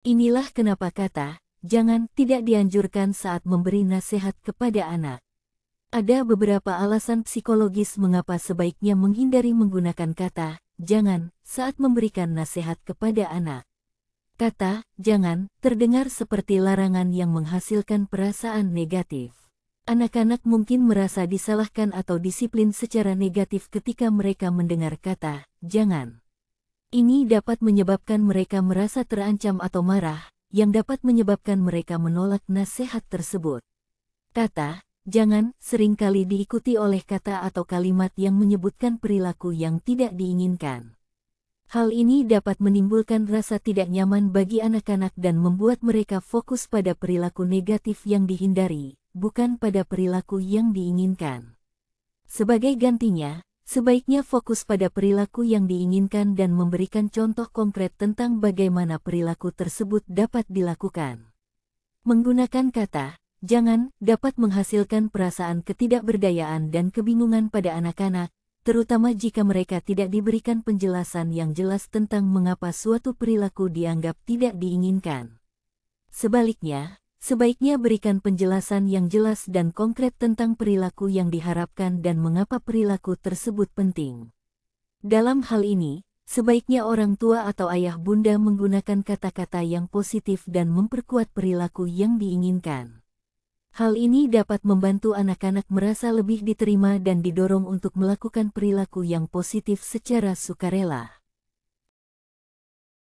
Inilah kenapa kata, jangan tidak dianjurkan saat memberi nasihat kepada anak. Ada beberapa alasan psikologis mengapa sebaiknya menghindari menggunakan kata jangan saat memberikan nasihat kepada anak. Kata jangan terdengar seperti larangan yang menghasilkan perasaan negatif. Anak-anak mungkin merasa disalahkan atau disiplin secara negatif ketika mereka mendengar kata jangan. Ini dapat menyebabkan mereka merasa terancam atau marah, yang dapat menyebabkan mereka menolak nasihat tersebut. Kata, jangan, seringkali diikuti oleh kata atau kalimat yang menyebutkan perilaku yang tidak diinginkan. Hal ini dapat menimbulkan rasa tidak nyaman bagi anak-anak dan membuat mereka fokus pada perilaku negatif yang dihindari, bukan pada perilaku yang diinginkan. Sebagai gantinya, Sebaiknya fokus pada perilaku yang diinginkan dan memberikan contoh konkret tentang bagaimana perilaku tersebut dapat dilakukan. Menggunakan kata, jangan, dapat menghasilkan perasaan ketidakberdayaan dan kebingungan pada anak-anak, terutama jika mereka tidak diberikan penjelasan yang jelas tentang mengapa suatu perilaku dianggap tidak diinginkan. Sebaliknya, sebaiknya berikan penjelasan yang jelas dan konkret tentang perilaku yang diharapkan dan mengapa perilaku tersebut penting. Dalam hal ini, sebaiknya orang tua atau ayah bunda menggunakan kata-kata yang positif dan memperkuat perilaku yang diinginkan. Hal ini dapat membantu anak-anak merasa lebih diterima dan didorong untuk melakukan perilaku yang positif secara sukarela.